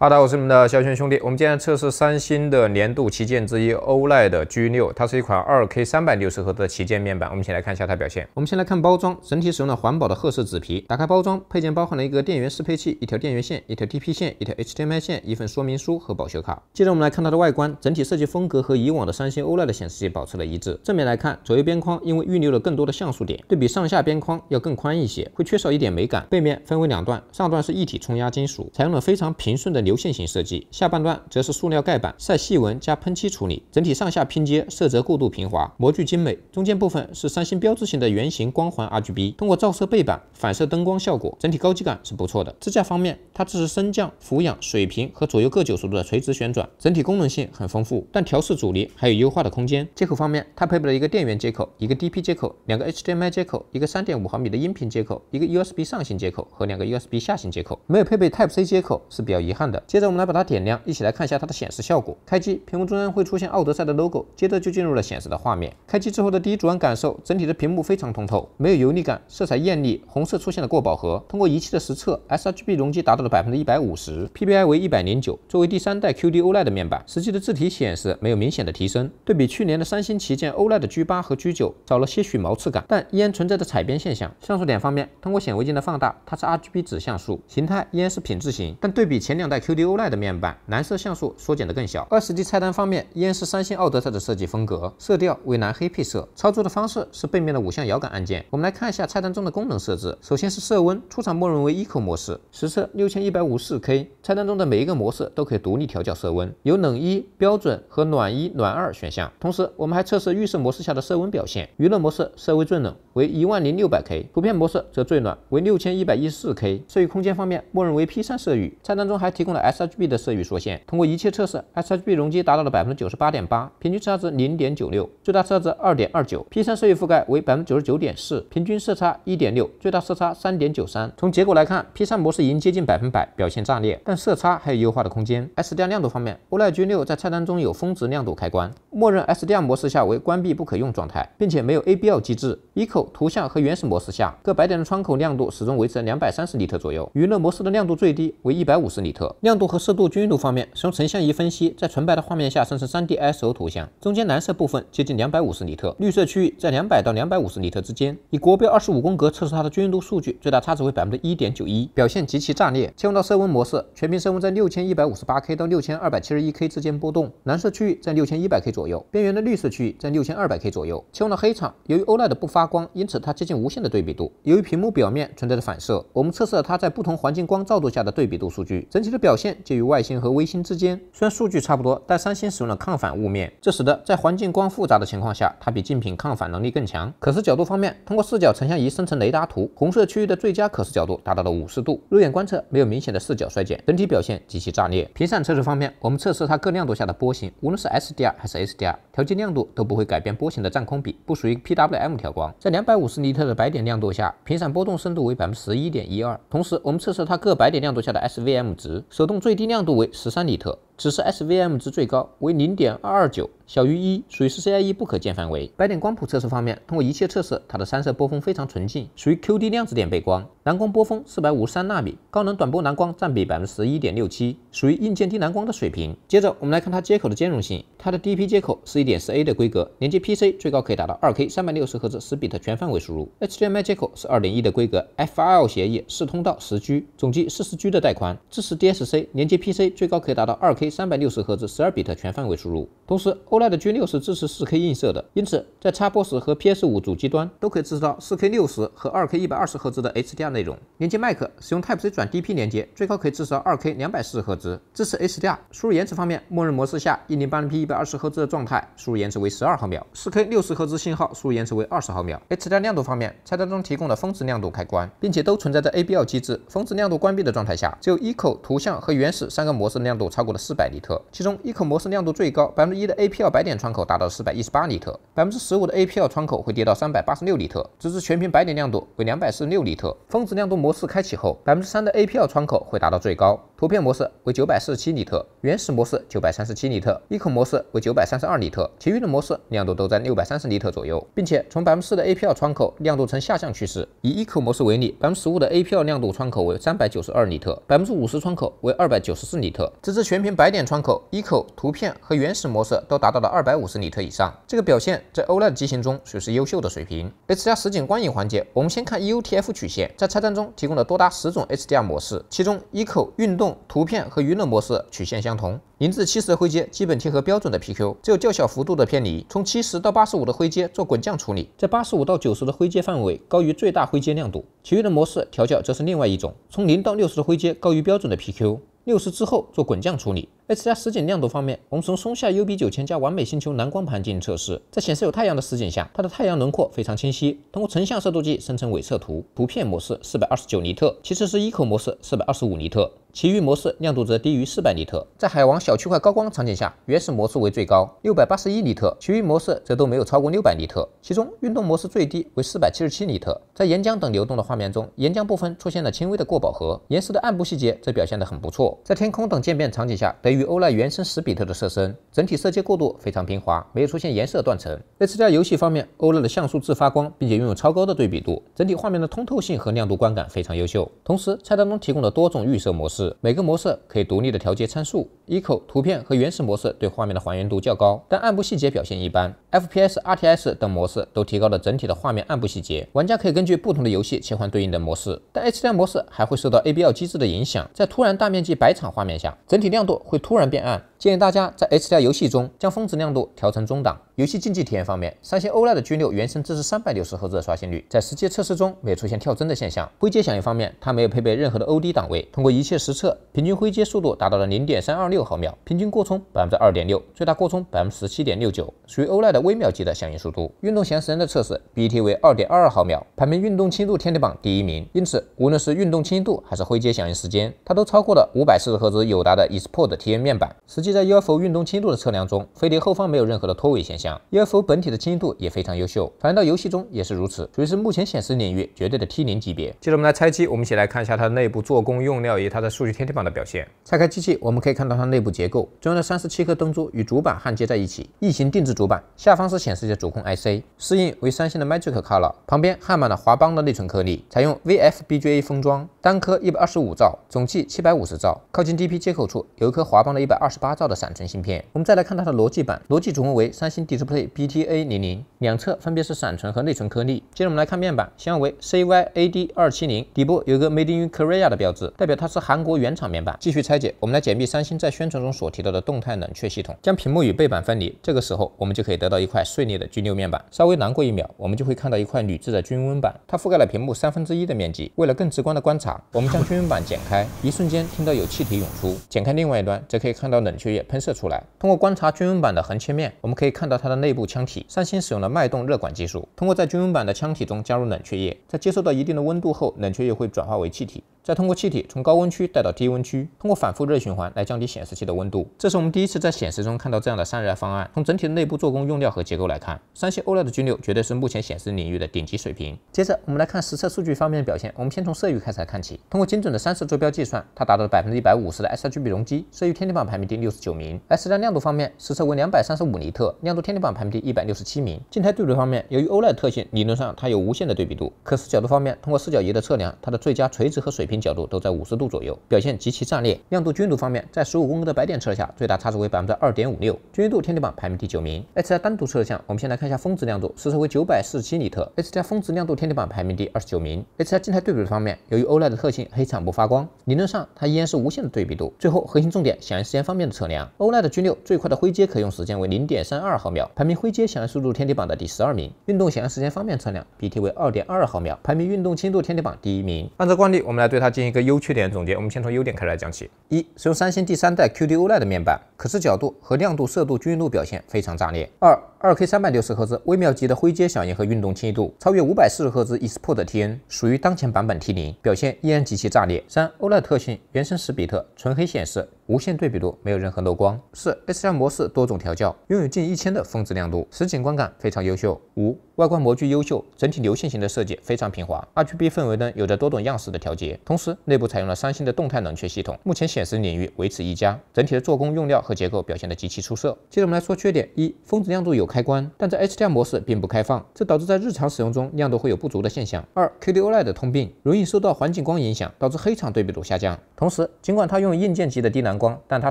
好喽，我是你们的小轩兄弟。我们今天测试三星的年度旗舰之一欧莱的 G6，它是一款 2K 360兹的旗舰面板。我们先来看一下它表现。我们先来看包装，整体使用了环保的褐色纸皮。打开包装，配件包含了一个电源适配器、一条电源线、一条 DP 线、一条 HDMI 线、一份说明书和保修卡。接着我们来看它的外观，整体设计风格和以往的三星欧莱的显示器保持了一致。正面来看，左右边框因为预留了更多的像素点，对比上下边框要更宽一些，会缺少一点美感。背面分为两段，上段是一体冲压金属，采用了非常平顺的。流线型设计，下半段则是塑料盖板，晒细纹加喷漆处理，整体上下拼接，色泽过渡平滑，模具精美。中间部分是三星标志性的圆形光环 RGB，通过照射背板反射灯光效果，整体高级感是不错的。支架方面，它支持升降、俯仰、水平和左右各九度的垂直旋转，整体功能性很丰富，但调试阻力还有优化的空间。接口方面，它配备了一个电源接口、一个 DP 接口、两个 HDMI 接口、一个3.5毫米的音频接口、一个 USB 上行接口和两个 USB 下行接口，没有配备 Type C 接口是比较遗憾的。接着我们来把它点亮，一起来看一下它的显示效果。开机，屏幕中央会出现奥德赛的 logo，接着就进入了显示的画面。开机之后的第一主观感受，整体的屏幕非常通透，没有油腻感，色彩艳丽，红色出现了过饱和。通过仪器的实测，srgb 容积达到了百分之一百五十 p p i 为一百零九。作为第三代 QD o l e 的面板，实际的字体显示没有明显的提升。对比去年的三星旗舰欧莱的 G 八和 G 九，少了些许毛刺感，但依然存在着彩边现象。像素点方面，通过显微镜的放大，它是 RGB 指像素形态，依然是品质型，但对比前两代。QD O l i n e 的面板，蓝色像素缩减的更小。二十 g 菜单方面，依然是三星奥德赛的设计风格，色调为蓝黑配色，操作的方式是背面的五项摇杆按键。我们来看一下菜单中的功能设置，首先是色温，出厂默认为 Eco 模式，实测六千一百五十四 K。菜单中的每一个模式都可以独立调校色温，有冷一、标准和暖一、暖二选项。同时，我们还测试预设模式下的色温表现，娱乐模式色温最冷为一万零六百 K，普遍模式则最暖为六千一百一十四 K。色域空间方面，默认为 P3 色域，菜单中还提供了。sRGB 的色域缩限，通过一切测试，sRGB 容积达到了百分之九十八点八，平均色差值零点九六，最大色差值二点二九。P3 色域覆盖为百分之九十九点四，平均色差一点六，最大色差三点九三。从结果来看，P3 模式已经接近百分百，表现炸裂，但色差还有优化的空间。sDR 亮度方面，OLED G6 在菜单中有峰值亮度开关，默认 sDR 模式下为关闭不可用状态，并且没有 ABL 机制。Eco 图像和原始模式下，各白点的窗口亮度始终维持在两百三十尼特左右，娱乐模式的亮度最低为一百五十尼特。亮度和色度均匀度方面，从成像仪分析，在纯白的画面下生成 3D ISO 图像，中间蓝色部分接近两百五十尼特，绿色区域在两百到两百五十尼特之间。以国标二十五宫格测试它的均匀度数据，最大差值为百分之一点九一，表现极其炸裂。切换到色温模式，全屏色温在六千一百五十八 K 到六千二百七十一 K 之间波动，蓝色区域在六千一百 K 左右，边缘的绿色区域在六千二百 K 左右。切换到黑场，由于 OLED 不发光，因此它接近无限的对比度。由于屏幕表面存在着反射，我们测试了它在不同环境光照度下的对比度数据，整体的表。表现介于外星和微星之间，虽然数据差不多，但三星使用了抗反雾面，这使得在环境光复杂的情况下，它比竞品抗反能力更强。可视角度方面，通过视角成像仪生成雷达图，红色区域的最佳可视角度达到了五十度，肉眼观测没有明显的视角衰减，整体表现极其炸裂。频闪测试方面，我们测试它各亮度下的波形，无论是 SDR 还是 s d r 调节亮度都不会改变波形的占空比，不属于 PWM 调光。在两百五十尼特的白点亮度下，频闪波动深度为百分之十一点一二。同时，我们测试它各白点亮度下的 SVM 值。手动最低亮度为十三尼特。此时 S V M 值最高为零点二二九，小于一，属于 C I E 不可见范围。白点光谱测试方面，通过仪器测试，它的三色波峰非常纯净，属于 Q D 量子点背光。蓝光波峰四百五十三纳米，高能短波蓝光占比百分之十一点六七，属于硬件低蓝光的水平。接着我们来看它接口的兼容性，它的 D P 接口是一点四 a 的规格，连接 P C 最高可以达到二 K 三百六十赫兹十比特全范围输入。H D M I 接口是二点一的规格，F R L 协议四通道十 G，总计四十 G 的带宽，支持 D S C，连接 P C 最高可以达到二 K。三百六十赫兹，十二比特全范围输入。同时，o l e 的 G6 是支持 4K 映射的，因此在插播时和 PS5 主机端都可以支持到 4K 60和 2K 120赫兹的 HDR 内容。连接麦克，使用 Type C 转 DP 连接，最高可以支持 2K 240赫兹，支持 HDR。输入延迟方面，默认模式下 1080P 120赫兹的状态输入延迟为12毫秒，4K 60赫兹信号输入延迟为20毫秒。HDR 亮度方面，菜单中提供的峰值亮度开关，并且都存在着 ABL 机制。峰值亮度关闭的状态下，只有 E 口图像和原始三个模式亮度超过了400尼特，其中 E 口模式亮度最高，百分之。一的 A P L 白点窗口达到四百一十八尼特，百分之十五的 A P L 窗口会跌到三百八十六尼特，直至全屏白点亮度为两百四十六尼特。峰值亮度模式开启后，百分之三的 A P L 窗口会达到最高，图片模式为九百四十七尼特，原始模式九百三十七尼特，一 o 模式为九百三十二尼特，其余的模式亮度都在六百三十尼特左右，并且从百分之四的 A P L 窗口亮度呈下降趋势。以一 o 模式为例，百分之十五的 A P L 亮度窗口为三百九十二尼特，百分之五十窗口为二百九十四尼特，直至全屏白点窗口一口图片和原始模。式。色都达到了二百五十尼特以上，这个表现在 OLED 机型中属于优秀的水平。H 加实景观影环节，我们先看 e U T F 曲线，在菜单中提供了多达十种 HDR 模式，其中 E c o 运动、图片和娱乐模式曲线相同，零至七十的灰阶基本贴合标准的 P Q，只有较小幅度的偏离。从七十到八十五的灰阶做滚降处理，在八十五到九十的灰阶范围高于最大灰阶亮度，其余的模式调校则是另外一种，从零到六十的灰阶高于标准的 P Q，六十之后做滚降处理。在加实景亮度方面，我们从松下 UB 九千加完美星球蓝光盘进行测试。在显示有太阳的实景下，它的太阳轮廓非常清晰。通过成像色度计生成伪色图，图片模式四百二十九尼特，其次是 E 口模式四百二十五尼特，其余模式亮度则低于四百尼特。在海王小区块高光场景下，原始模式为最高六百八十一尼特，其余模式则都没有超过六百尼特。其中运动模式最低为四百七十七尼特。在岩浆等流动的画面中，岩浆部分出现了轻微的过饱和，岩石的暗部细节则表现的很不错。在天空等渐变场景下，得于。与欧莱原生十比特的色深，整体色阶过渡非常平滑，没有出现颜色断层。在自家游戏方面，欧莱的像素自发光，并且拥有超高的对比度，整体画面的通透性和亮度观感非常优秀。同时，菜单中提供了多种预设模式，每个模式可以独立的调节参数。eco 图片和原始模式对画面的还原度较高，但暗部细节表现一般。FPS、RTS 等模式都提高了整体的画面暗部细节，玩家可以根据不同的游戏切换对应的模式。但 HDR 模式还会受到 ABL 机制的影响，在突然大面积白场画面下，整体亮度会突然变暗。建议大家在 HDR 游戏中将峰值亮度调成中档。游戏竞技体验方面，三星 o OLED 的 G6 原生支持三百六十赫兹的刷新率，在实际测试中没出现跳帧的现象。灰阶响应方面，它没有配备任何的 OD 档位，通过一切实测，平均灰阶速度达到了零点三二六毫秒，平均过充百分之二点六，最大过充百分之十七点六九，属于欧莱的。微秒级的响应速度，运动显示人的测试 B T 为二点二二毫秒，排名运动轻度天地榜第一名。因此，无论是运动轻度还是灰阶响应时间，它都超过了五百四十赫兹友达的 E Sport T N 面板。实际在 U F O 运动轻度的测量中，飞碟后方没有任何的拖尾现象，U F O 本体的轻度也非常优秀。反映到游戏中也是如此，属于是目前显示领域绝对的 T 零级别。接着我们来拆机，我们一起来看一下它的内部做工用料以及它的数据天地榜的表现。拆开机器，我们可以看到它内部结构，中央的三十七颗灯珠与主板焊接在一起，异形定制主板。下方是显示的主控 IC，适应为三星的 m a g i c Color，旁边焊满了华邦的内存颗粒，采用 VFBGA 封装，单颗一百二十五兆，总计七百五十兆。靠近 DP 接口处有一颗华邦的一百二十八兆的闪存芯片。我们再来看它的逻辑板，逻辑主控为三星 Display BTA 零零，两侧分别是闪存和内存颗粒。接着我们来看面板，型号为 CYAD 二七零，底部有个 Made in Korea 的标志，代表它是韩国原厂面板。继续拆解，我们来解密三星在宣传中所提到的动态冷却系统，将屏幕与背板分离。这个时候我们就可以得到。一块碎裂的均流面板，稍微难过一秒，我们就会看到一块铝制的均温板，它覆盖了屏幕三分之一的面积。为了更直观的观察，我们将均温板剪开，一瞬间听到有气体涌出。剪开另外一端，则可以看到冷却液喷射出来。通过观察均温板的横切面，我们可以看到它的内部腔体。三星使用的脉动热管技术，通过在均温板的腔体中加入冷却液，在接受到一定的温度后，冷却液会转化为气体，再通过气体从高温区带到低温区，通过反复热循环来降低显示器的温度。这是我们第一次在显示中看到这样的散热方案。从整体的内部做工用料。和结构来看，三星 o OLED 的均六绝对是目前显示领域的顶级水平。接着，我们来看实测数据方面的表现。我们先从色域开始来看起。通过精准的三色坐标计算，它达到了百分之一百五十的 sRGB 容积，色域天地榜排名第六十九名。而在亮度方面，实测为两百三十五尼特，亮度天地榜排名第一百六十七名。静态对比方面，由于 OLED 特性，理论上它有无限的对比度。可视角度方面，通过视角仪的测量，它的最佳垂直和水平角度都在五十度左右，表现极其炸裂。亮度均度方面，在十五公分的白点测下，最大差值为百分之二点五六，均匀度天地榜排名第九名。H 在单度测向。我们先来看一下峰值亮度，实测为九百四十七尼特，H 加峰值亮度天地榜排名第二十九名。H 加静态对比方面，由于 OLED 的特性，黑场不发光，理论上它依然是无限的对比度。最后核心重点，响应时间方面的测量，o l e 的 G 六最快的灰阶可用时间为零点三二毫秒，排名灰阶响应速度天地榜的第十二名。运动响应时间方面测量 b T 为二点二毫秒，排名运动轻度天地榜第一名。按照惯例，我们来对它进行一个优缺点总结。我们先从优点开始来讲起，一，使用三星第三代 QD o OLED 的面板，可视角度和亮度、色度、均匀度表现非常炸裂。二。2K 三百六十赫兹，微妙级的灰阶响应和运动清晰度，超越五百四十赫兹，E Sport TN，属于当前版本 t 零，表现依然极其炸裂。三、OLED 特性，原生十比特，纯黑显示。无线对比度没有任何漏光，四 HDR 模式多种调教，拥有近一千的峰值亮度，实景观感非常优秀。五外观模具优秀，整体流线型的设计非常平滑。RGB 氛围灯有着多种样式的调节，同时内部采用了三星的动态冷却系统。目前显示领域维持一家，整体的做工、用料和结构表现得极其出色。接着我们来说缺点：一峰值亮度有开关，但在 HDR 模式并不开放，这导致在日常使用中亮度会有不足的现象。二 K d OLED 的通病，容易受到环境光影响，导致黑场对比度下降。同时，尽管它用硬件级的低蓝。光，但它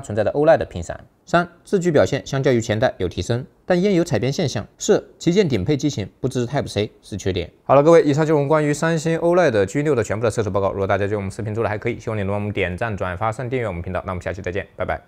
存在的欧莱的频闪。三字距表现相较于前代有提升，但仍有彩边现象。四旗舰顶配机型不支持 Type C 是缺点。好了，各位，以上就是我们关于三星欧莱的 G6 的全部的测试报告。如果大家觉得我们视频做的还可以，希望你能帮我们点赞、转发、上订阅我们频道。那我们下期再见，拜拜。